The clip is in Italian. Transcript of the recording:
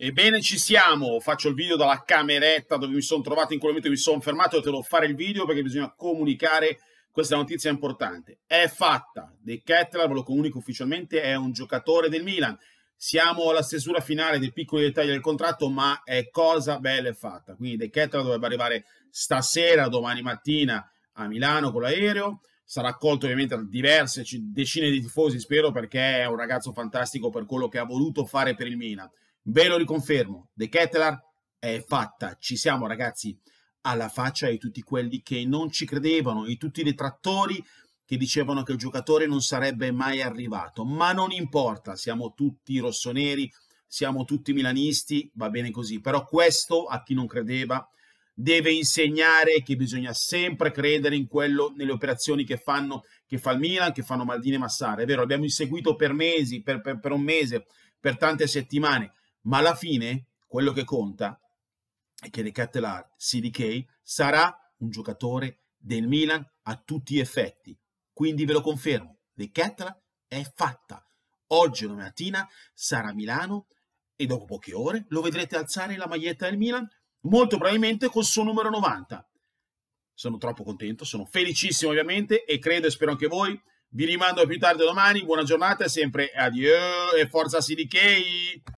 Ebbene, ci siamo. Faccio il video dalla cameretta dove mi sono trovato in quel momento, mi sono fermato e te devo fare il video perché bisogna comunicare. Questa notizia importante. È fatta. De Kettler, ve lo comunico ufficialmente, è un giocatore del Milan. Siamo alla stesura finale dei piccoli dettagli del contratto, ma è cosa bella e fatta. Quindi De Kettler dovrebbe arrivare stasera, domani mattina a Milano con l'aereo. Sarà accolto ovviamente da diverse decine di tifosi, spero, perché è un ragazzo fantastico per quello che ha voluto fare per il Milan. Ve lo riconfermo, The Kettler è fatta, ci siamo ragazzi alla faccia di tutti quelli che non ci credevano, di tutti i detrattori che dicevano che il giocatore non sarebbe mai arrivato, ma non importa, siamo tutti rossoneri, siamo tutti milanisti, va bene così, però questo a chi non credeva deve insegnare che bisogna sempre credere in quello, nelle operazioni che fanno, che fa il Milan, che fanno Maldini e Massara, è vero, abbiamo inseguito per mesi, per, per, per un mese, per tante settimane, ma alla fine quello che conta è che Decathlon CDK sarà un giocatore del Milan a tutti gli effetti. Quindi ve lo confermo, Decathlon è fatta. Oggi mattina sarà a Milano e dopo poche ore lo vedrete alzare la maglietta del Milan, molto probabilmente col suo numero 90. Sono troppo contento, sono felicissimo ovviamente e credo e spero anche voi. Vi rimando a più tardi domani, buona giornata sempre, addio e forza CDK!